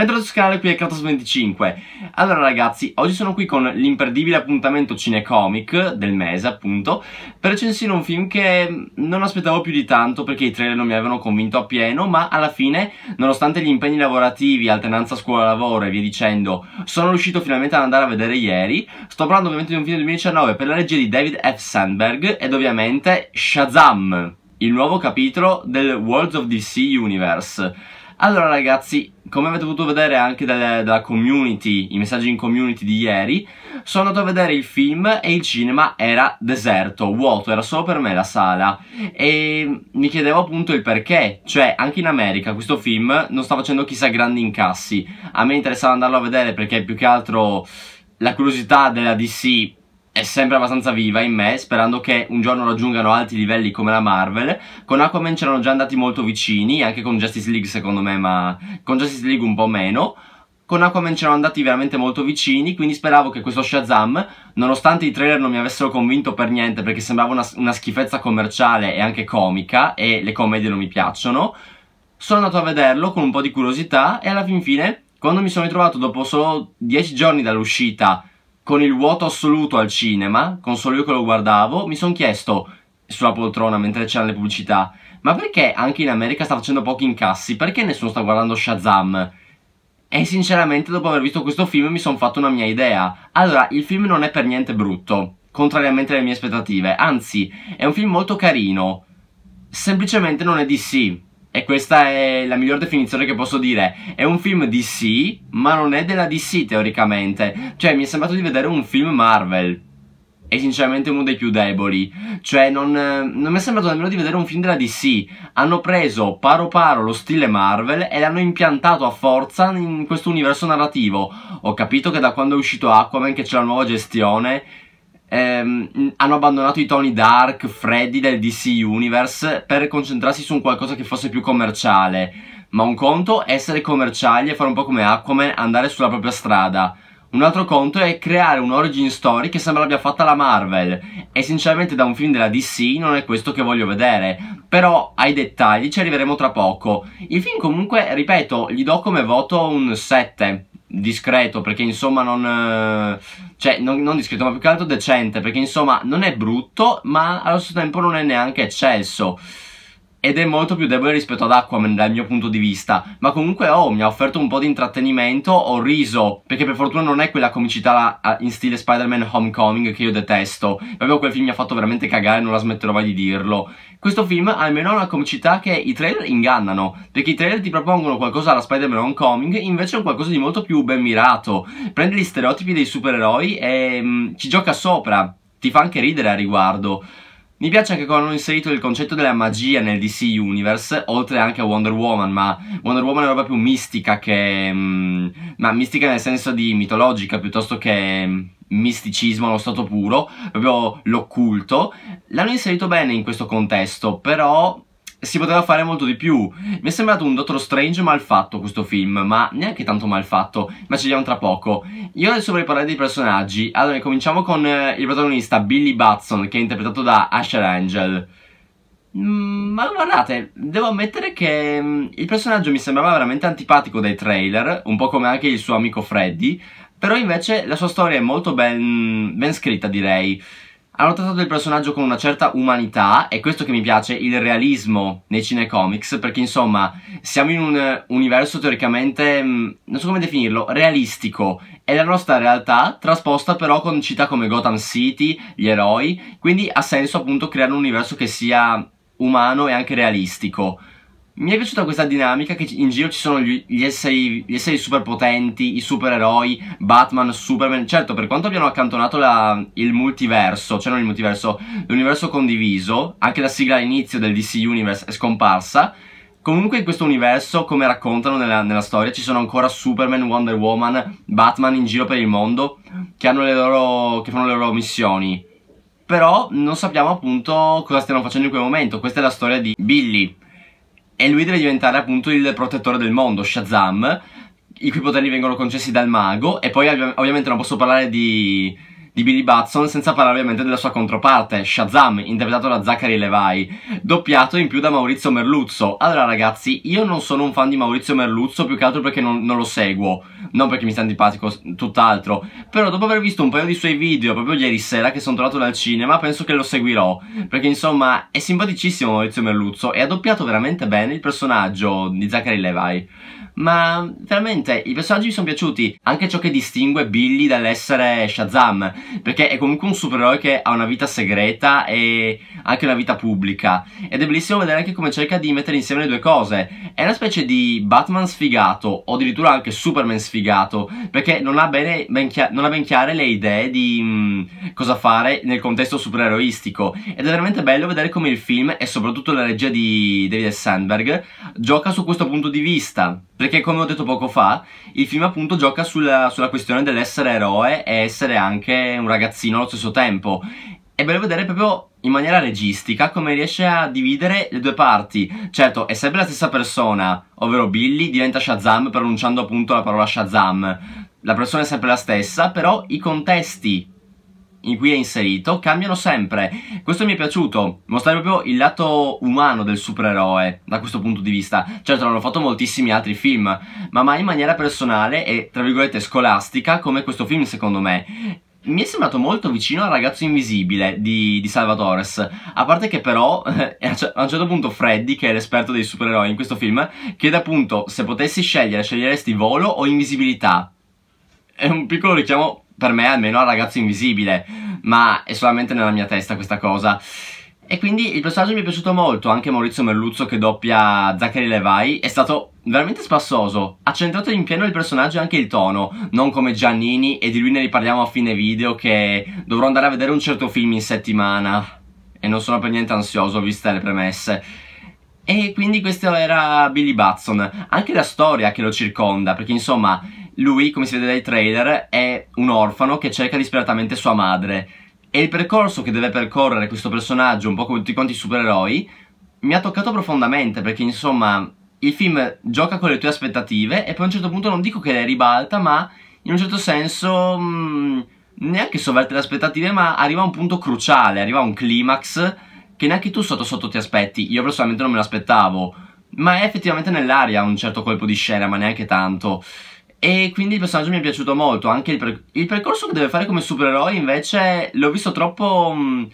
Bentornati sul canale, qui è Kratos25 Allora ragazzi, oggi sono qui con l'imperdibile appuntamento cinecomic del mese appunto Per recensire un film che non aspettavo più di tanto perché i trailer non mi avevano convinto appieno Ma alla fine, nonostante gli impegni lavorativi, alternanza scuola-lavoro e via dicendo Sono riuscito finalmente ad andare a vedere ieri Sto parlando ovviamente di un film del 2019 per la regia di David F. Sandberg ed ovviamente Shazam il nuovo capitolo del World of DC Universe allora ragazzi, come avete potuto vedere anche dalle, dalla community, i messaggi in community di ieri, sono andato a vedere il film e il cinema era deserto, vuoto, era solo per me la sala e mi chiedevo appunto il perché, cioè anche in America questo film non sta facendo chissà grandi incassi, a me interessava andarlo a vedere perché più che altro la curiosità della DC è sempre abbastanza viva in me, sperando che un giorno raggiungano alti livelli come la Marvel. Con Aquaman c'erano già andati molto vicini, anche con Justice League secondo me, ma con Justice League un po' meno. Con Aquaman c'erano andati veramente molto vicini, quindi speravo che questo Shazam, nonostante i trailer non mi avessero convinto per niente perché sembrava una, una schifezza commerciale e anche comica, e le commedie non mi piacciono, sono andato a vederlo con un po' di curiosità e alla fin fine, quando mi sono ritrovato dopo solo 10 giorni dall'uscita con il vuoto assoluto al cinema, con solo io che lo guardavo, mi sono chiesto sulla poltrona mentre c'erano le pubblicità, ma perché anche in America sta facendo pochi incassi? Perché nessuno sta guardando Shazam? E sinceramente dopo aver visto questo film mi sono fatto una mia idea. Allora, il film non è per niente brutto, contrariamente alle mie aspettative, anzi, è un film molto carino. Semplicemente non è di sì. E questa è la miglior definizione che posso dire. È un film DC, ma non è della DC teoricamente. Cioè, mi è sembrato di vedere un film Marvel. E sinceramente uno dei più deboli. Cioè, non, non mi è sembrato nemmeno di vedere un film della DC. Hanno preso paro paro lo stile Marvel e l'hanno impiantato a forza in questo universo narrativo. Ho capito che da quando è uscito Aquaman che c'è la nuova gestione ehm, hanno abbandonato i toni dark, freddi del DC Universe per concentrarsi su un qualcosa che fosse più commerciale. Ma un conto è essere commerciali e fare un po' come Aquaman, andare sulla propria strada. Un altro conto è creare un origin story che sembra abbia fatta la Marvel e sinceramente da un film della DC non è questo che voglio vedere, però ai dettagli ci arriveremo tra poco. Il film comunque, ripeto, gli do come voto un 7 discreto perché insomma non eh, cioè non, non, discreto ma più che altro decente perché insomma non è brutto ma allo stesso tempo non è neanche eccesso ed è molto più debole rispetto ad Aquaman dal mio punto di vista ma comunque oh mi ha offerto un po' di intrattenimento ho riso perché per fortuna non è quella comicità ah, in stile Spider-Man Homecoming che io detesto proprio quel film mi ha fatto veramente cagare non la smetterò mai di dirlo questo film almeno ha una comicità che i trailer ingannano perché i trailer ti propongono qualcosa alla Spider-Man Homecoming invece è un qualcosa di molto più ben mirato prende gli stereotipi dei supereroi e mh, mm, ci gioca sopra ti fa anche ridere a riguardo mi piace anche come hanno inserito il concetto della magia nel DC Universe, oltre anche a Wonder Woman, ma Wonder Woman è una roba più mistica che... Mh, mm, ma mistica nel senso di mitologica piuttosto che mh, mm, misticismo allo stato puro, proprio l'occulto. L'hanno inserito bene in questo contesto, però si poteva fare molto di più. Mi è sembrato un Doctor Strange mal fatto questo film, ma neanche tanto mal fatto, ma ci vediamo tra poco. Io adesso vorrei parlare dei personaggi. Allora, cominciamo con eh, il protagonista Billy Batson, che è interpretato da Asher Angel. Mm, ma guardate, devo ammettere che mm, il personaggio mi sembrava veramente antipatico dai trailer, un po' come anche il suo amico Freddy, però invece la sua storia è molto ben, ben scritta direi. Hanno trattato il personaggio con una certa umanità, è questo che mi piace, il realismo nei cinecomics, perché insomma siamo in un eh, universo teoricamente, mm, non so come definirlo, realistico. È la nostra realtà trasposta però con città come Gotham City, gli eroi, quindi ha senso appunto creare un universo che sia umano e anche realistico mi è piaciuta questa dinamica che in giro ci sono gli, gli, esseri, gli esseri super potenti, i supereroi, Batman, Superman. Certo, per quanto abbiano accantonato la, il multiverso, cioè non il multiverso, l'universo condiviso, anche la sigla all'inizio del DC Universe è scomparsa. Comunque in questo universo, come raccontano nella, nella, storia, ci sono ancora Superman, Wonder Woman, Batman in giro per il mondo che, le loro, che fanno le loro missioni. Però non sappiamo appunto cosa stiano facendo in quel momento. Questa è la storia di Billy, e lui deve diventare appunto il protettore del mondo, Shazam, i cui poteri vengono concessi dal mago e poi ovvi ovviamente non posso parlare di, di Billy Batson senza parlare ovviamente della sua controparte, Shazam, interpretato da Zachary Levi, doppiato in più da Maurizio Merluzzo. Allora ragazzi, io non sono un fan di Maurizio Merluzzo più che altro perché non, non lo seguo, non perché mi sta antipatico, tutt'altro, però dopo aver visto un paio di suoi video proprio ieri sera che sono tornato dal cinema, penso che lo seguirò, perché insomma è simpaticissimo Maurizio Merluzzo e ha doppiato veramente bene il personaggio di Zachary Levi ma veramente i personaggi mi sono piaciuti, anche ciò che distingue Billy dall'essere Shazam, perché è comunque un supereroe che ha una vita segreta e anche una vita pubblica, ed è bellissimo vedere anche come cerca di mettere insieme le due cose, è una specie di Batman sfigato, o addirittura anche Superman sfigato, perché non ha, bene, ben, non ha ben chiare le idee di mh, mm, cosa fare nel contesto supereroistico, ed è veramente bello vedere come il film e soprattutto la regia di David Sandberg gioca su questo punto di vista, perché perché come ho detto poco fa, il film appunto gioca sulla, sulla questione dell'essere eroe e essere anche un ragazzino allo stesso tempo. È bello vedere proprio in maniera registica come riesce a dividere le due parti. Certo, è sempre la stessa persona, ovvero Billy diventa Shazam pronunciando appunto la parola Shazam. La persona è sempre la stessa, però i contesti in cui è inserito cambiano sempre. Questo mi è piaciuto, mostrare proprio il lato umano del supereroe da questo punto di vista. Certo, l'hanno fatto moltissimi altri film, ma mai in maniera personale e tra virgolette scolastica come questo film secondo me. Mi è sembrato molto vicino al ragazzo invisibile di, di Salvatores. A parte che, però, eh, a un certo punto Freddy, che è l'esperto dei supereroi in questo film, chiede appunto se potessi scegliere, sceglieresti volo o invisibilità. È un piccolo richiamo per me almeno al ragazzo invisibile, ma è solamente nella mia testa questa cosa. E quindi il personaggio mi è piaciuto molto, anche Maurizio Merluzzo che doppia Zachary Levai è stato veramente spassoso, ha centrato in pieno il personaggio e anche il tono, non come Giannini e di lui ne riparliamo a fine video che dovrò andare a vedere un certo film in settimana e non sono per niente ansioso viste le premesse. E quindi questo era Billy Batson, anche la storia che lo circonda, perché insomma lui, come si vede dai trailer, è un orfano che cerca disperatamente sua madre. E il percorso che deve percorrere questo personaggio, un po' come tutti quanti i supereroi, mi ha toccato profondamente perché insomma il film gioca con le tue aspettative e poi a un certo punto non dico che le ribalta, ma in un certo senso mh, mm, neanche sovverte le aspettative, ma arriva a un punto cruciale, arriva a un climax che neanche tu sotto sotto ti aspetti. Io personalmente non me l'aspettavo, ma è effettivamente nell'aria un certo colpo di scena, ma neanche tanto. E quindi il personaggio mi è piaciuto molto. Anche il, per il percorso che deve fare come supereroe, invece, l'ho visto troppo. Mh,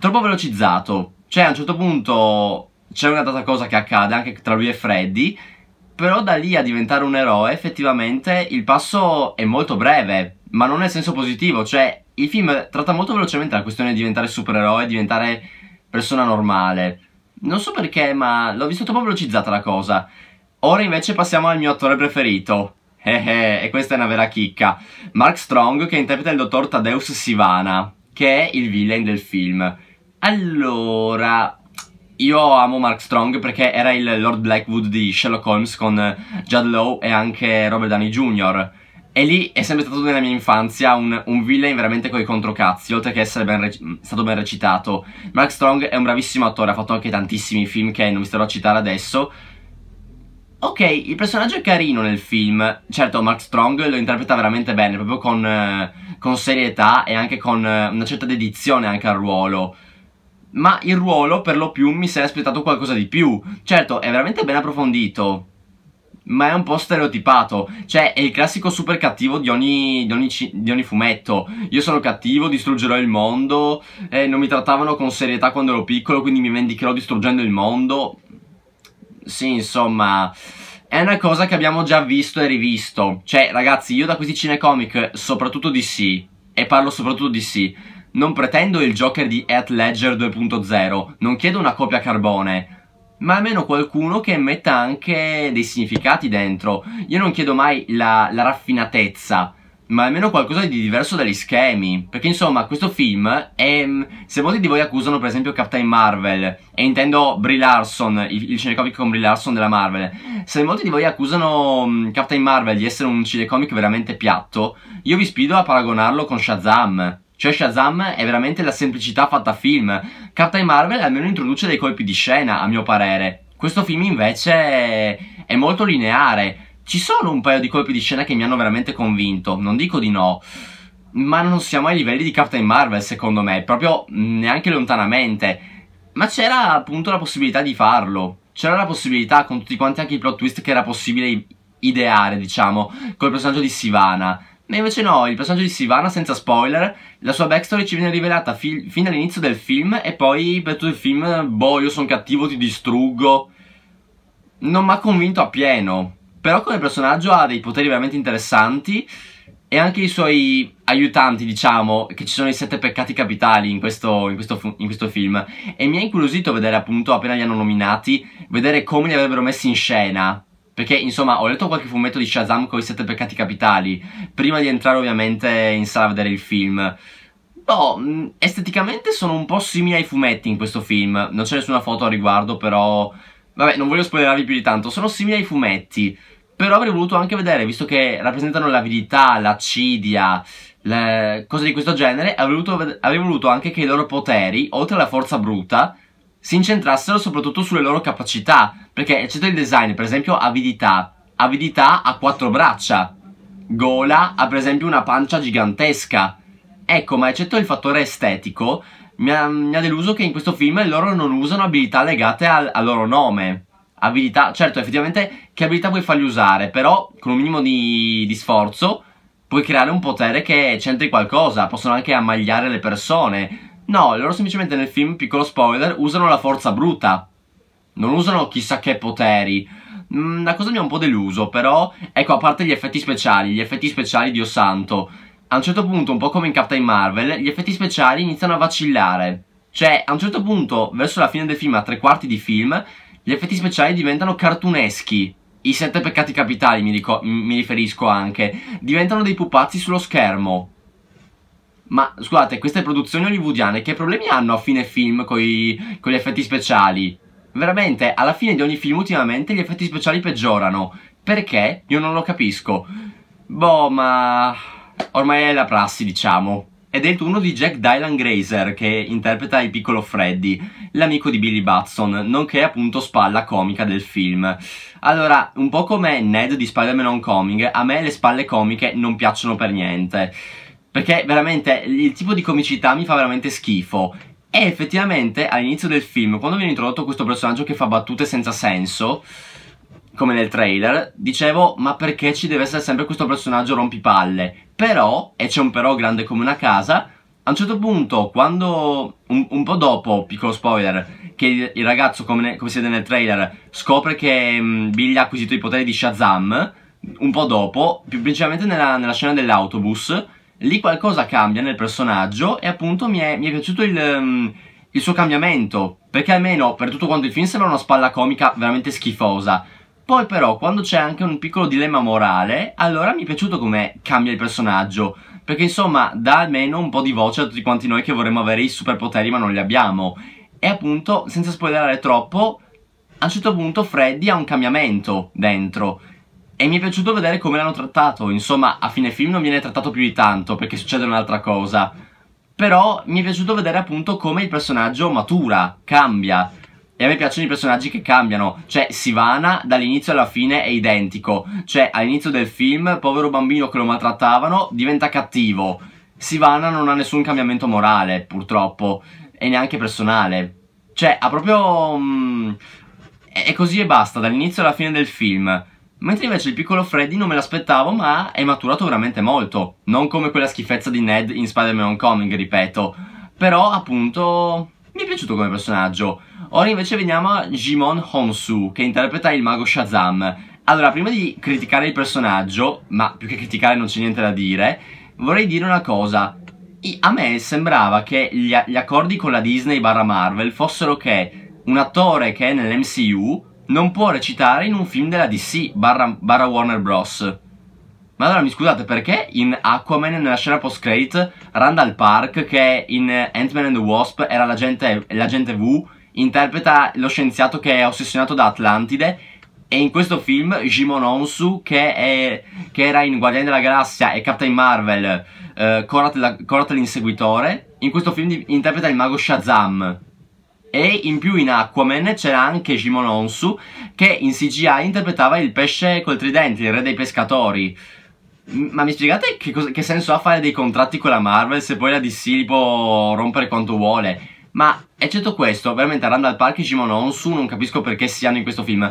troppo velocizzato. Cioè, a un certo punto c'è una data cosa che accade anche tra lui e Freddy. Però da lì a diventare un eroe, effettivamente, il passo è molto breve. Ma non nel senso positivo. Cioè, il film tratta molto velocemente la questione di diventare supereroe, diventare persona normale. Non so perché, ma l'ho visto troppo velocizzata la cosa. Ora invece passiamo al mio attore preferito, eh eh, e questa è una vera chicca. Mark Strong che interpreta il dottor Tadeus Sivana, che è il villain del film. Allora, io amo Mark Strong perché era il Lord Blackwood di Sherlock Holmes con Judd Lowe e anche Robert Downey Jr. E lì è sempre stato nella mia infanzia un, un villain veramente coi controcazzi, oltre che essere ben mm, stato ben recitato. Mark Strong è un bravissimo attore, ha fatto anche tantissimi film che non vi starò a citare adesso, Ok, il personaggio è carino nel film, certo Mark Strong lo interpreta veramente bene, proprio con, eh, con serietà e anche con eh, una certa dedizione anche al ruolo. Ma il ruolo per lo più mi si aspettato qualcosa di più. Certo, è veramente ben approfondito, ma è un po' stereotipato. Cioè, è il classico super cattivo di ogni, di ogni, di ogni fumetto. Io sono cattivo, distruggerò il mondo, eh, non mi trattavano con serietà quando ero piccolo, quindi mi vendicherò distruggendo il mondo sì, insomma, è una cosa che abbiamo già visto e rivisto. Cioè, ragazzi, io da questi cinecomic, soprattutto di sì, e parlo soprattutto di sì, non pretendo il Joker di Heath Ledger 2.0, non chiedo una copia carbone, ma almeno qualcuno che metta anche dei significati dentro. Io non chiedo mai la, la raffinatezza, ma almeno qualcosa di diverso dagli schemi. Perché insomma, questo film è. Mm, se molti di voi accusano, per esempio, Captain Marvel, e intendo Brie Larson, il, il cinecomic con Brie Larson della Marvel. Se molti di voi accusano mm, Captain Marvel di essere un cinecomic veramente piatto, io vi sfido a paragonarlo con Shazam. Cioè Shazam è veramente la semplicità fatta film. Captain Marvel almeno introduce dei colpi di scena, a mio parere. Questo film invece è molto lineare ci sono un paio di colpi di scena che mi hanno veramente convinto, non dico di no, ma non siamo ai livelli di Captain Marvel secondo me, proprio neanche lontanamente. Ma c'era appunto la possibilità di farlo, c'era la possibilità con tutti quanti anche i plot twist che era possibile ideare, diciamo, col personaggio di Sivana. Ma invece no, il personaggio di Sivana, senza spoiler, la sua backstory ci viene rivelata fi fino all'inizio del film e poi per tutto il film, boh, io sono cattivo, ti distruggo. Non mi ha convinto appieno però come personaggio ha dei poteri veramente interessanti e anche i suoi aiutanti, diciamo, che ci sono i sette peccati capitali in questo, in, questo, in questo, film. E mi ha incuriosito vedere, appunto, appena li hanno nominati, vedere come li avrebbero messi in scena. Perché, insomma, ho letto qualche fumetto di Shazam con i sette peccati capitali, prima di entrare ovviamente in sala a vedere il film. Boh, esteticamente sono un po' simili ai fumetti in questo film, non c'è nessuna foto a riguardo, però... Vabbè, non voglio spoilerarvi più di tanto, sono simili ai fumetti. Però avrei voluto anche vedere, visto che rappresentano l'avidità, l'accidia, le cose di questo genere, avrei voluto, avrei voluto anche che i loro poteri, oltre alla forza bruta, si incentrassero soprattutto sulle loro capacità. Perché eccetto il design, per esempio, avidità. Avidità ha quattro braccia. Gola ha per esempio una pancia gigantesca. Ecco, ma eccetto il fattore estetico, mi ha, mi ha deluso che in questo film loro non usano abilità legate al, al loro nome abilità, certo effettivamente che abilità puoi fargli usare, però con un minimo di, di sforzo puoi creare un potere che c'entri qualcosa, possono anche ammagliare le persone. No, loro semplicemente nel film, piccolo spoiler, usano la forza bruta, non usano chissà che poteri. Mm, la cosa mi ha un po' deluso, però, ecco, a parte gli effetti speciali, gli effetti speciali, Dio santo, a un certo punto, un po' come in Captain Marvel, gli effetti speciali iniziano a vacillare. Cioè, a un certo punto, verso la fine del film, a tre quarti di film, gli effetti speciali diventano cartuneschi. I sette peccati capitali mi, mi riferisco anche. Diventano dei pupazzi sullo schermo. Ma scusate, queste produzioni hollywoodiane che problemi hanno a fine film con gli effetti speciali? Veramente, alla fine di ogni film ultimamente gli effetti speciali peggiorano. Perché? Io non lo capisco. Boh, ma... Ormai è la prassi, diciamo è dentro uno di Jack Dylan Grazer che interpreta il piccolo Freddy, l'amico di Billy Batson, nonché appunto spalla comica del film. Allora, un po' come Ned di Spider-Man Homecoming, a me le spalle comiche non piacciono per niente. Perché veramente il tipo di comicità mi fa veramente schifo. E effettivamente all'inizio del film, quando viene introdotto questo personaggio che fa battute senza senso, come nel trailer, dicevo, ma perché ci deve essere sempre questo personaggio rompipalle? Però, e c'è un però grande come una casa, a un certo punto, quando, un, un po' dopo, piccolo spoiler, che il, il ragazzo, come, ne, come, si vede nel trailer, scopre che mh, mm, Billy ha acquisito i poteri di Shazam, un po' dopo, più principalmente nella, nella scena dell'autobus, lì qualcosa cambia nel personaggio e appunto mi è, mi è piaciuto il... Mm, il suo cambiamento, perché almeno per tutto quanto il film sembra una spalla comica veramente schifosa, poi però quando c'è anche un piccolo dilemma morale, allora mi è piaciuto come cambia il personaggio, perché insomma dà almeno un po' di voce a tutti quanti noi che vorremmo avere i superpoteri ma non li abbiamo. E appunto, senza spoilerare troppo, a un certo punto Freddy ha un cambiamento dentro. E mi è piaciuto vedere come l'hanno trattato, insomma a fine film non viene trattato più di tanto perché succede un'altra cosa. Però mi è piaciuto vedere appunto come il personaggio matura, cambia, e a me piacciono i personaggi che cambiano, cioè Sivana dall'inizio alla fine è identico, cioè all'inizio del film, povero bambino che lo maltrattavano, diventa cattivo. Sivana non ha nessun cambiamento morale, purtroppo, e neanche personale. Cioè, ha proprio... Mh, mm, è così e basta, dall'inizio alla fine del film. Mentre invece il piccolo Freddy non me l'aspettavo, ma è maturato veramente molto. Non come quella schifezza di Ned in Spider-Man Homecoming, ripeto. Però, appunto, mi è piaciuto come personaggio. Ora invece veniamo a Jimon Honsu, che interpreta il mago Shazam. Allora, prima di criticare il personaggio, ma più che criticare non c'è niente da dire, vorrei dire una cosa. I, a me sembrava che gli, gli accordi con la Disney barra Marvel fossero che un attore che è nell'MCU non può recitare in un film della DC barra, barra Warner Bros. Ma allora mi scusate, perché in Aquaman, nella scena post-credit, Randall Park, che in Ant-Man and the Wasp era l'agente, l'agente V, interpreta lo scienziato che è ossessionato da Atlantide e in questo film Jimon Onsu che, è, che era in Guardiani della Galassia e Captain Marvel eh, Korat l'inseguitore in questo film interpreta il mago Shazam e in più in Aquaman c'era anche Jimon Onsu che in CGI interpretava il pesce col tridente, il re dei pescatori ma mi spiegate che, che senso ha fare dei contratti con la Marvel se poi la DC li può rompere quanto vuole? Ma eccetto questo, veramente Randall Park e Jimon Honsu non capisco perché siano in questo film.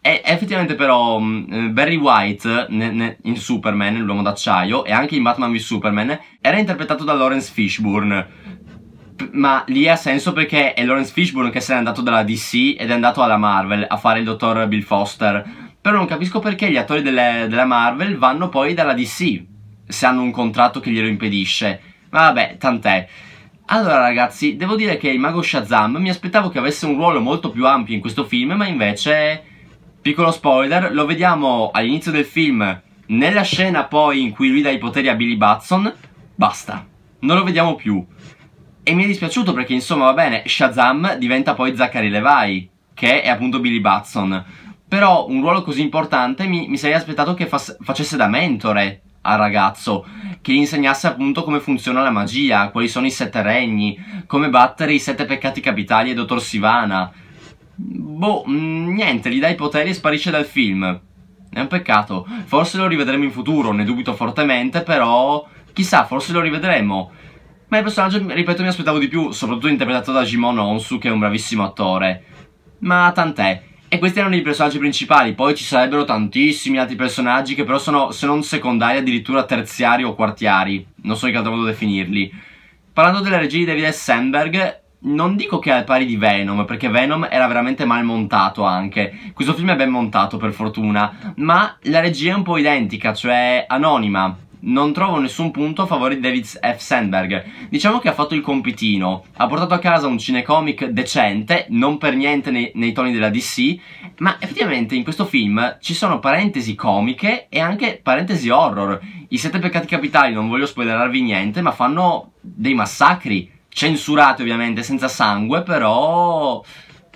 E effettivamente però mm, eh, Barry White in Superman, l'uomo d'acciaio, e anche in Batman v Superman, era interpretato da Lawrence Fishburne. Ma lì ha senso perché è Lawrence Fishburne che se n'è andato dalla DC ed è andato alla Marvel a fare il dottor Bill Foster. Però non capisco perché gli attori delle, della Marvel vanno poi dalla DC, se hanno un contratto che glielo impedisce. Ma vabbè, tant'è. Allora ragazzi, devo dire che il mago Shazam mi aspettavo che avesse un ruolo molto più ampio in questo film, ma invece, piccolo spoiler, lo vediamo all'inizio del film, nella scena poi in cui lui dà i poteri a Billy Batson, basta, non lo vediamo più. E mi è dispiaciuto perché insomma va bene, Shazam diventa poi Zachary Levi, che è appunto Billy Batson, però un ruolo così importante mi, mi sarei aspettato che facesse da mentore al ragazzo che gli insegnasse appunto come funziona la magia, quali sono i sette regni, come battere i sette peccati capitali e Dottor Sivana. Boh, mm, niente, gli dà i poteri e sparisce dal film. È un peccato. Forse lo rivedremo in futuro, ne dubito fortemente, però chissà, forse lo rivedremo. Ma il personaggio, ripeto, mi aspettavo di più, soprattutto interpretato da Jimon Onsu, che è un bravissimo attore. Ma tant'è, e questi erano i personaggi principali, poi ci sarebbero tantissimi altri personaggi che però sono, se non secondari, addirittura terziari o quartiari. Non so in che altro modo definirli. Parlando della regia di David S. Sandberg, non dico che è al pari di Venom, perché Venom era veramente mal montato anche. Questo film è ben montato, per fortuna, ma la regia è un po' identica, cioè anonima non trovo nessun punto a favore di David F. Sandberg. Diciamo che ha fatto il compitino, ha portato a casa un cinecomic decente, non per niente nei, nei, toni della DC, ma effettivamente in questo film ci sono parentesi comiche e anche parentesi horror. I sette peccati capitali, non voglio spoilerarvi niente, ma fanno dei massacri, censurati ovviamente, senza sangue, però...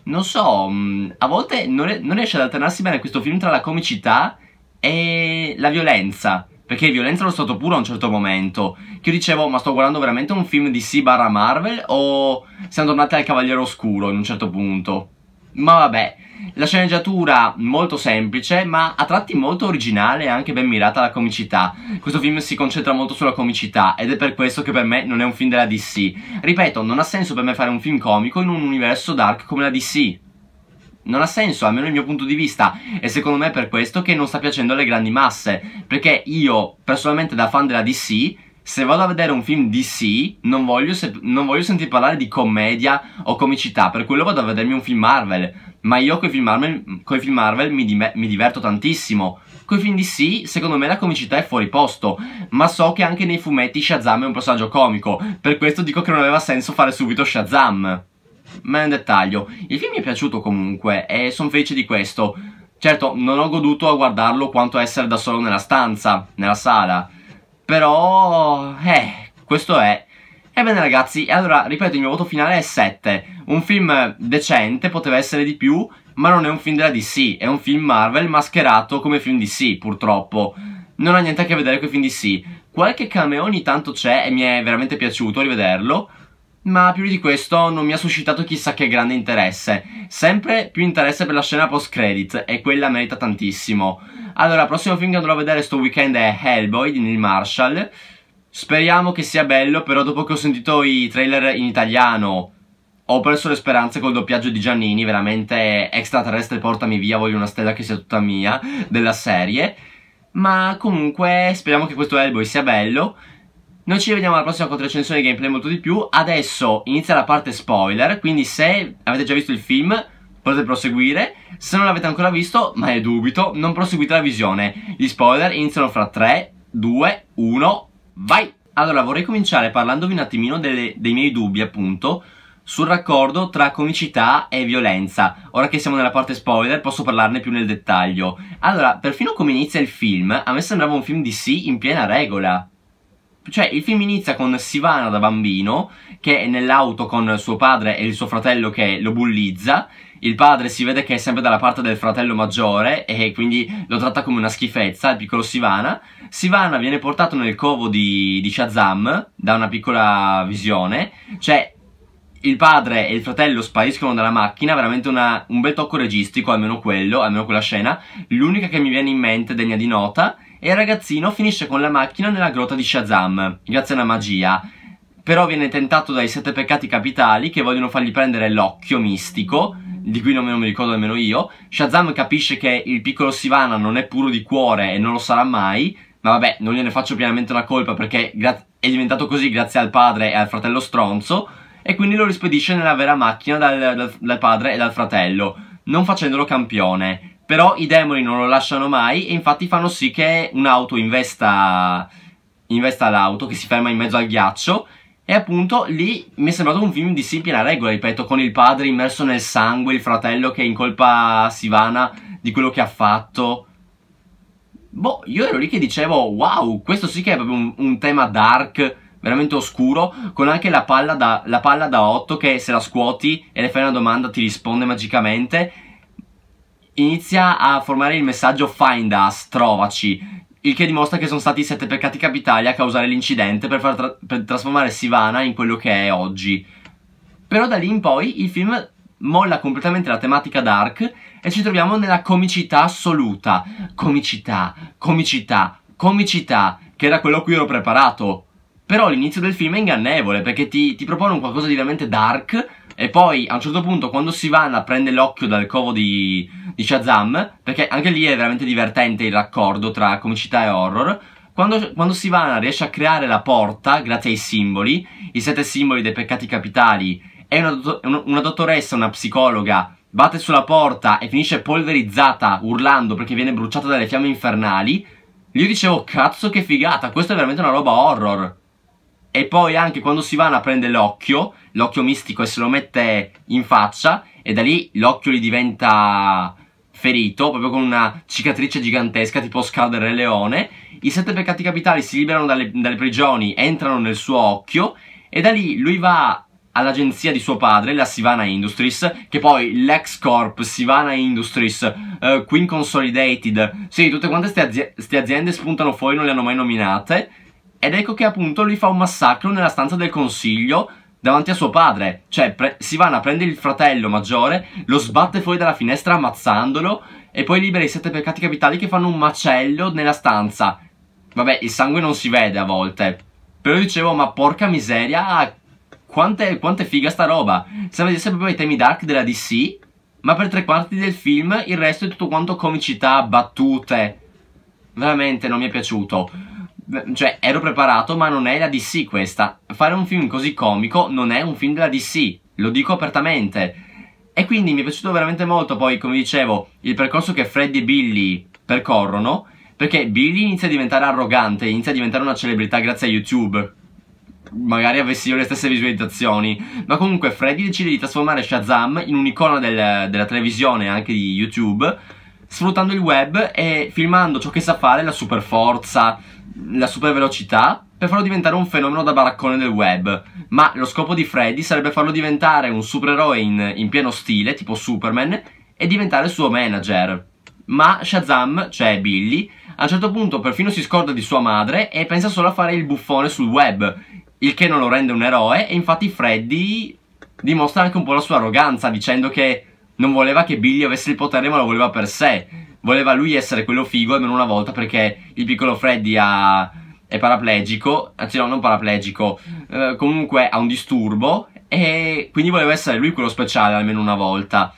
Non so, mm, a volte non, non riesce ad alternarsi bene questo film tra la comicità e la violenza perché violenza è lo stato pure a un certo momento. Che io dicevo, ma sto guardando veramente un film DC barra Marvel o siamo tornati al Cavaliere Oscuro in un certo punto? Ma vabbè, la sceneggiatura molto semplice, ma a tratti molto originale e anche ben mirata alla comicità. Questo film si concentra molto sulla comicità ed è per questo che per me non è un film della DC. Ripeto, non ha senso per me fare un film comico in un universo dark come la DC non ha senso, almeno il mio punto di vista. E secondo me è per questo che non sta piacendo alle grandi masse. Perché io, personalmente, da fan della DC, se vado a vedere un film DC, non voglio, se- non voglio sentir parlare di commedia o comicità. Per quello vado a vedermi un film Marvel. Ma io con i film Marvel, film Marvel mi, di- mi diverto tantissimo. Con i film DC, secondo me la comicità è fuori posto. Ma so che anche nei fumetti Shazam è un personaggio comico. Per questo dico che non aveva senso fare subito Shazam ma è un dettaglio. Il film mi è piaciuto comunque e sono felice di questo. Certo, non ho goduto a guardarlo quanto a essere da solo nella stanza, nella sala. Però, eh, questo è. Ebbene ragazzi, allora ripeto, il mio voto finale è 7. Un film decente, poteva essere di più, ma non è un film della DC, è un film Marvel mascherato come film DC, purtroppo. Non ha niente a che vedere con i film DC. Qualche cameo ogni tanto c'è e mi è veramente piaciuto rivederlo, ma più di questo non mi ha suscitato chissà che grande interesse. Sempre più interesse per la scena post-credit e quella merita tantissimo. Allora, prossimo film che andrò a vedere sto weekend è Hellboy di Neil Marshall. Speriamo che sia bello, però dopo che ho sentito i trailer in italiano ho perso le speranze col doppiaggio di Giannini, veramente extraterrestre portami via, voglio una stella che sia tutta mia della serie. Ma comunque speriamo che questo Hellboy sia bello noi ci vediamo alla prossima recensione gameplay molto di più. Adesso inizia la parte spoiler, quindi se avete già visto il film potete proseguire. Se non l'avete ancora visto, ma è dubito, non proseguite la visione. Gli spoiler iniziano fra 3, 2, 1, vai! Allora, vorrei cominciare parlandovi un attimino delle, dei miei dubbi, appunto, sul raccordo tra comicità e violenza. Ora che siamo nella parte spoiler, posso parlarne più nel dettaglio. Allora, perfino come inizia il film, a me sembrava un film di sì in piena regola. Cioè, il film inizia con Sivana da bambino, che è nell'auto con suo padre e il suo fratello che lo bullizza. Il padre si vede che è sempre dalla parte del fratello maggiore e quindi lo tratta come una schifezza, il piccolo Sivana. Sivana viene portato nel covo di, di Shazam da una piccola visione. Cioè, il padre e il fratello spariscono dalla macchina, veramente una, un bel tocco registico, almeno quello, almeno quella scena. L'unica che mi viene in mente degna di nota e il ragazzino finisce con la macchina nella grotta di Shazam, grazie a una magia. Però viene tentato dai sette peccati capitali che vogliono fargli prendere l'occhio mistico, di cui non, mi ricordo nemmeno io. Shazam capisce che il piccolo Sivana non è puro di cuore e non lo sarà mai, ma vabbè, non gliene faccio pienamente una colpa perché è diventato così grazie al padre e al fratello stronzo, e quindi lo rispedisce nella vera macchina dal, dal, dal padre e dal fratello, non facendolo campione. Però i demoni non lo lasciano mai e infatti fanno sì che un'auto investa, investa l'auto che si ferma in mezzo al ghiaccio e appunto lì mi è sembrato un film di sì piena regola, ripeto, con il padre immerso nel sangue, il fratello che incolpa Sivana di quello che ha fatto. Boh, io ero lì che dicevo, wow, questo sì che è proprio un, un tema dark, veramente oscuro, con anche la palla da, la palla da 8 che se la scuoti e le fai una domanda ti risponde magicamente inizia a formare il messaggio Find Us, trovaci. Il che dimostra che sono stati i sette peccati capitali a causare l'incidente per, tra per trasformare Sivana in quello che è oggi. Però da lì in poi il film molla completamente la tematica dark e ci troviamo nella comicità assoluta. Comicità, comicità, comicità, che era quello a cui ero preparato. Però l'inizio del film è ingannevole perché ti, ti propone un qualcosa di veramente dark e poi a un certo punto quando Sivana prende l'occhio dal covo di, di Shazam, perché anche lì è veramente divertente il raccordo tra comicità e horror, quando, quando, Sivana riesce a creare la porta, grazie ai simboli, i sette simboli dei peccati capitali, e una, una dottoressa, una psicologa, batte sulla porta e finisce polverizzata, urlando perché viene bruciata dalle fiamme infernali, io dicevo, oh, cazzo che figata, questa è veramente una roba horror e poi anche quando Sivana prende l'occhio, l'occhio mistico e se lo mette in faccia e da lì l'occhio gli diventa ferito, proprio con una cicatrice gigantesca tipo Scar Leone. I sette peccati capitali si liberano dalle, dalle prigioni, entrano nel suo occhio e da lì lui va all'agenzia di suo padre, la Sivana Industries, che poi l'ex corp, Sivana Industries, uh, Queen Consolidated, sì, tutte quante queste azi aziende spuntano fuori, non le hanno mai nominate, ed ecco che appunto lui fa un massacro nella stanza del consiglio davanti a suo padre. Cioè, Sivana prende il fratello maggiore, lo sbatte fuori dalla finestra ammazzandolo e poi libera i sette peccati capitali che fanno un macello nella stanza. Vabbè, il sangue non si vede a volte. Però dicevo, ma porca miseria, ah, quante, quante figa sta roba. Sembra di essere proprio ai temi dark della DC, ma per tre quarti del film il resto è tutto quanto comicità, battute. Veramente non mi è piaciuto cioè ero preparato ma non è la DC questa. Fare un film così comico non è un film della DC, lo dico apertamente. E quindi mi è piaciuto veramente molto poi, come dicevo, il percorso che Freddy e Billy percorrono, perché Billy inizia a diventare arrogante, inizia a diventare una celebrità grazie a YouTube. Magari avessi io le stesse visualizzazioni. Ma comunque Freddy decide di trasformare Shazam in un'icona del, della televisione, anche di YouTube sfruttando il web e filmando ciò che sa fare, la super forza, la super velocità, per farlo diventare un fenomeno da baraccone del web. Ma lo scopo di Freddy sarebbe farlo diventare un supereroe in, in pieno stile, tipo Superman, e diventare suo manager. Ma Shazam, cioè Billy, a un certo punto perfino si scorda di sua madre e pensa solo a fare il buffone sul web, il che non lo rende un eroe e infatti Freddy dimostra anche un po' la sua arroganza dicendo che non voleva che Billy avesse il potere ma lo voleva per sé. Voleva lui essere quello figo almeno una volta perché il piccolo Freddy ha... è paraplegico, anzi no, non paraplegico, eh, comunque ha un disturbo e quindi voleva essere lui quello speciale almeno una volta.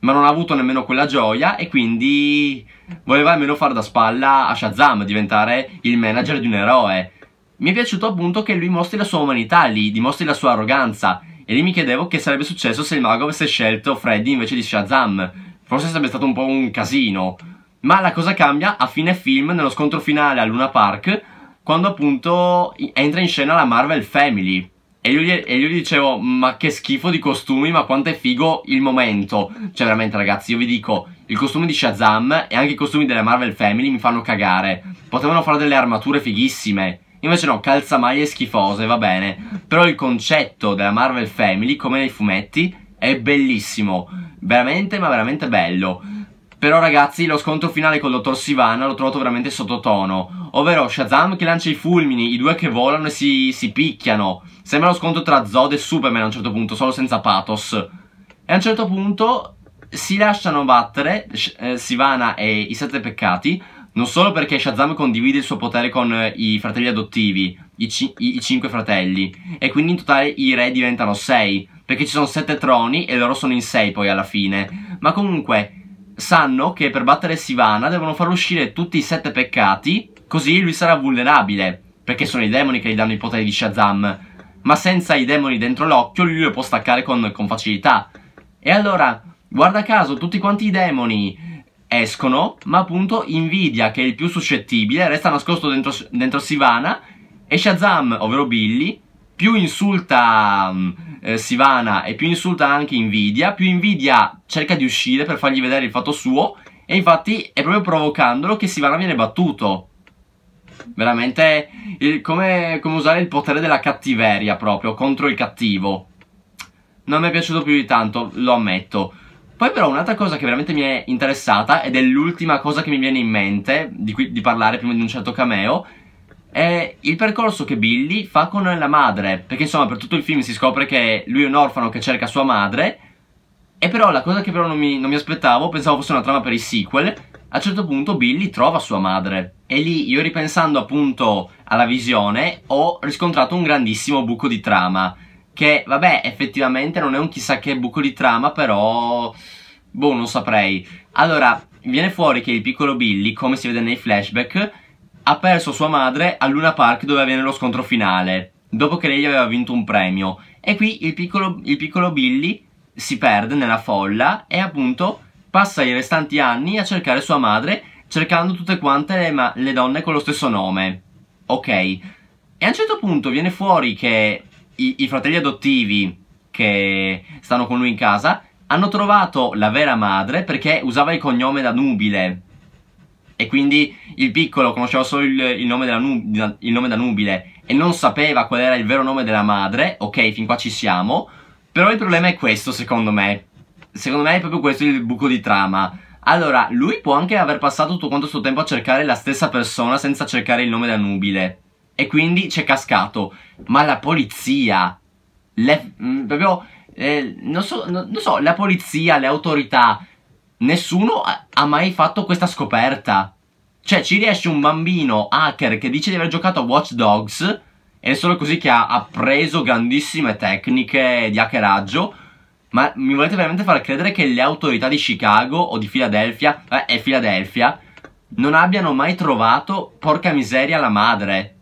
Ma non ha avuto nemmeno quella gioia e quindi voleva almeno far da spalla a Shazam, diventare il manager di un eroe. Mi è piaciuto appunto che lui mostri la sua umanità lì, dimostri la sua arroganza e lì mi chiedevo che sarebbe successo se il mago avesse scelto Freddy invece di Shazam. Forse sarebbe stato un po' un casino. Ma la cosa cambia a fine film, nello scontro finale a Luna Park, quando appunto entra in scena la Marvel Family. E io, gli, e io, gli, dicevo, ma che schifo di costumi, ma quanto è figo il momento. Cioè, veramente, ragazzi, io vi dico, il costume di Shazam e anche i costumi della Marvel Family mi fanno cagare. Potevano fare delle armature fighissime. Invece no, calzamaglie schifose, va bene. Però il concetto della Marvel Family, come nei fumetti, è bellissimo. Veramente, ma veramente bello. Però ragazzi, lo scontro finale con il dottor Sivana l'ho trovato veramente sottotono. Ovvero Shazam che lancia i fulmini, i due che volano e si, si picchiano. Sembra lo scontro tra Zod e Superman a un certo punto, solo senza pathos. E a un certo punto si lasciano battere eh, Sivana e i sette peccati non solo perché Shazam condivide il suo potere con eh, i fratelli adottivi, i, ci- i-, cinque fratelli, e quindi in totale i re diventano sei, perché ci sono sette troni e loro sono in sei poi alla fine. Ma comunque, sanno che per battere Sivana devono far uscire tutti i sette peccati, così lui sarà vulnerabile, perché sono i demoni che gli danno i poteri di Shazam. Ma senza i demoni dentro l'occhio lui lo può staccare con, con facilità. E allora, guarda caso, tutti quanti i demoni escono, ma appunto Nvidia, che è il più suscettibile, resta nascosto dentro, dentro Sivana e Shazam, ovvero Billy, più insulta mm, eh, Sivana e più insulta anche Nvidia, più Nvidia cerca di uscire per fargli vedere il fatto suo e infatti è proprio provocandolo che Sivana viene battuto. Veramente il, come, come usare il potere della cattiveria proprio contro il cattivo. Non mi è piaciuto più di tanto, lo ammetto. Poi però un'altra cosa che veramente mi è interessata ed è l'ultima cosa che mi viene in mente di, cui, di parlare prima di un certo cameo è il percorso che Billy fa con la madre, perché insomma per tutto il film si scopre che lui è un orfano che cerca sua madre e però la cosa che però non mi, non mi aspettavo, pensavo fosse una trama per i sequel, a un certo punto Billy trova sua madre e lì io ripensando appunto alla visione ho riscontrato un grandissimo buco di trama che vabbè effettivamente non è un chissà che buco di trama però boh non saprei allora viene fuori che il piccolo Billy come si vede nei flashback ha perso sua madre a Luna Park dove avviene lo scontro finale dopo che lei aveva vinto un premio e qui il piccolo, il piccolo Billy si perde nella folla e appunto passa i restanti anni a cercare sua madre cercando tutte quante le, le donne con lo stesso nome ok e a un certo punto viene fuori che i, i fratelli adottivi che stanno con lui in casa hanno trovato la vera madre perché usava il cognome da nubile. E quindi il piccolo conosceva solo il, il, nome nu, il, nome da nubile e non sapeva qual era il vero nome della madre. Ok, fin qua ci siamo. Però il problema è questo, secondo me. Secondo me è proprio questo il buco di trama. Allora, lui può anche aver passato tutto quanto il suo tempo a cercare la stessa persona senza cercare il nome da nubile e quindi c'è cascato. Ma la polizia, le, mh, mm, proprio, eh, non, so, non, non, so, la polizia, le autorità, nessuno ha, ha mai fatto questa scoperta. Cioè, ci riesce un bambino hacker che dice di aver giocato a Watch Dogs, e è solo così che ha appreso grandissime tecniche di hackeraggio. Ma mi volete veramente far credere che le autorità di Chicago o di Filadelfia, eh, e Filadelfia, non abbiano mai trovato, porca miseria, la madre?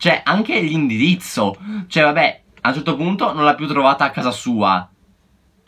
Cioè, anche l'indirizzo. Cioè, vabbè, a un certo punto non l'ha più trovata a casa sua.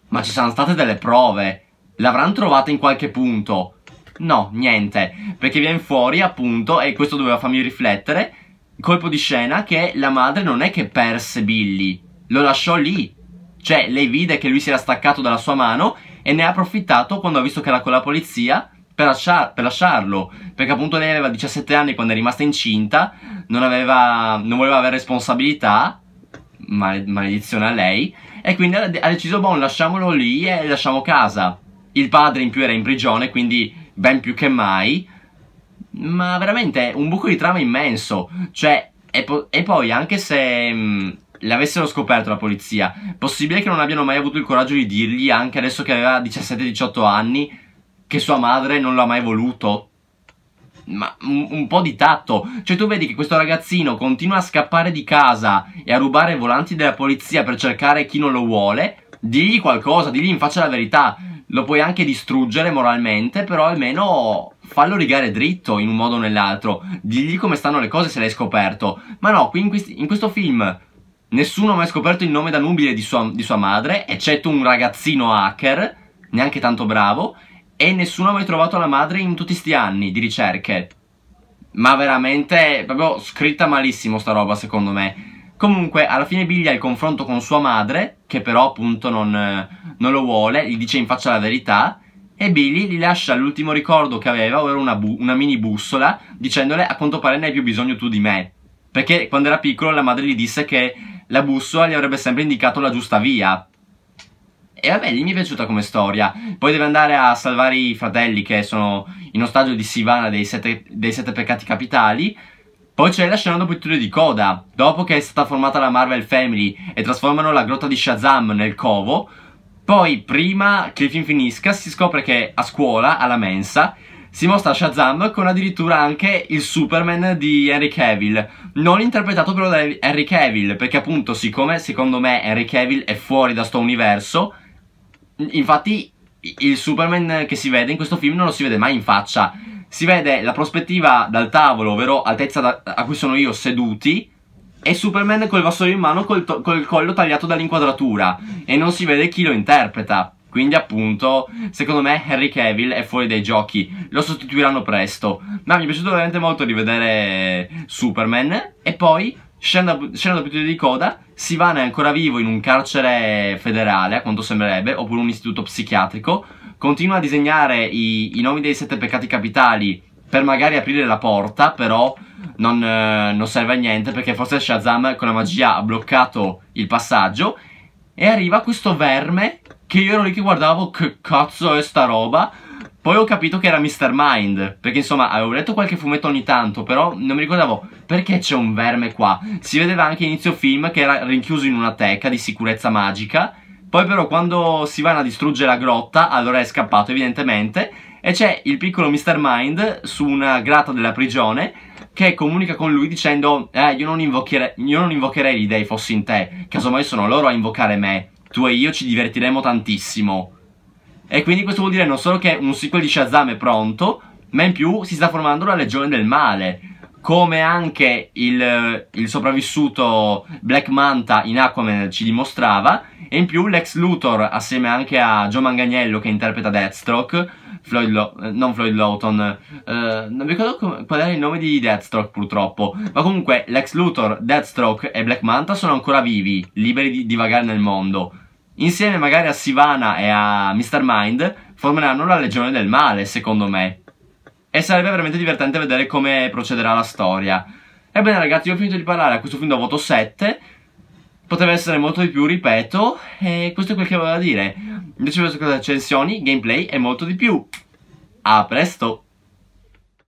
Ma ci sono state delle prove. L'avranno trovata in qualche punto. No, niente. Perché viene fuori, appunto, e questo doveva farmi riflettere, colpo di scena che la madre non è che perse Billy. Lo lasciò lì. Cioè, lei vide che lui si era staccato dalla sua mano e ne ha approfittato quando ha visto che era con la polizia per, lasciar per lasciarlo. Perché appunto lei aveva 17 anni quando è rimasta incinta non, aveva, non voleva avere responsabilità, maledizione a lei, e quindi ha deciso, bon, lasciamolo lì e lasciamo casa. Il padre in più era in prigione, quindi ben più che mai, ma veramente un buco di trama immenso, cioè, e, po e poi anche se... Mh, mm, l'avessero scoperto la polizia. Possibile che non abbiano mai avuto il coraggio di dirgli, anche adesso che aveva 17-18 anni, che sua madre non l'ha mai voluto ma un, un, po' di tatto. Cioè, tu vedi che questo ragazzino continua a scappare di casa e a rubare i volanti della polizia per cercare chi non lo vuole. Digli qualcosa, digli in faccia la verità. Lo puoi anche distruggere moralmente, però almeno fallo rigare dritto in un modo o nell'altro. Digli come stanno le cose se l'hai scoperto. Ma no, qui in, questi, in questo film nessuno ha mai scoperto il nome da nubile di sua, di sua madre, eccetto un ragazzino hacker, neanche tanto bravo, e nessuno ha mai trovato la madre in tutti questi anni di ricerche. Ma veramente, proprio scritta malissimo sta roba secondo me. Comunque, alla fine Billy ha il confronto con sua madre, che però appunto non, non lo vuole, gli dice in faccia la verità, e Billy gli lascia l'ultimo ricordo che aveva, ovvero una, una, mini bussola, dicendole a quanto pare ne hai più bisogno tu di me. Perché quando era piccolo la madre gli disse che la bussola gli avrebbe sempre indicato la giusta via. E vabbè, lì mi è piaciuta come storia. Poi deve andare a salvare i fratelli che sono in ostaggio di Sivana dei sette, dei sette peccati capitali. Poi c'è la scena dopo il tiro di coda, dopo che è stata formata la Marvel Family e trasformano la grotta di Shazam nel covo. Poi, prima che il film finisca, si scopre che a scuola, alla mensa, si mostra Shazam con addirittura anche il Superman di Henry Cavill, non interpretato però da Henry Cavill, perché appunto siccome secondo me Henry Cavill è fuori da sto universo, Infatti il Superman che si vede in questo film non lo si vede mai in faccia. Si vede la prospettiva dal tavolo, ovvero altezza da, a cui sono io seduti, e Superman col vassoio in mano col, col collo tagliato dall'inquadratura e non si vede chi lo interpreta. Quindi appunto, secondo me Henry Cavill è fuori dai giochi, lo sostituiranno presto. Ma mi è piaciuto veramente molto rivedere Superman e poi Scende, scende da piuttosto di coda, Sivan è ancora vivo in un carcere federale, a quanto sembrerebbe, oppure un istituto psichiatrico, continua a disegnare i, i nomi dei sette peccati capitali per magari aprire la porta, però non, eh, non serve a niente perché forse Shazam con la magia ha bloccato il passaggio e arriva questo verme che io ero lì che guardavo che cazzo è sta roba poi ho capito che era Mr. Mind, perché insomma avevo letto qualche fumetto ogni tanto, però non mi ricordavo perché c'è un verme qua. Si vedeva anche inizio film che era rinchiuso in una teca di sicurezza magica, poi però quando si vanno a distruggere la grotta, allora è scappato evidentemente, e c'è il piccolo Mr. Mind su una grata della prigione che comunica con lui dicendo eh, io non, invocherei, io non invocherei gli dei fossi in te, casomai sono loro a invocare me, tu e io ci divertiremo tantissimo. E quindi questo vuol dire non solo che un sequel di Shazam è pronto, ma in più si sta formando la legione del male. Come anche il, il sopravvissuto Black Manta in Aquaman ci dimostrava. E in più Lex Luthor, assieme anche a Joe Manganiello che interpreta Deathstroke, Floyd Lo eh, non Floyd Lawton, eh, non mi ricordo qual era il nome di Deathstroke purtroppo, ma comunque Lex Luthor, Deathstroke e Black Manta sono ancora vivi, liberi di divagare nel mondo. Insieme magari a Sivana e a Mr. Mind formeranno la Legione del Male, secondo me. E sarebbe veramente divertente vedere come procederà la storia. Ebbene ragazzi, io ho finito di parlare a questo film da voto 7. Poteva essere molto di più, ripeto, e questo è quel che avevo da dire. Invece vi ho accensioni, gameplay e molto di più. A presto!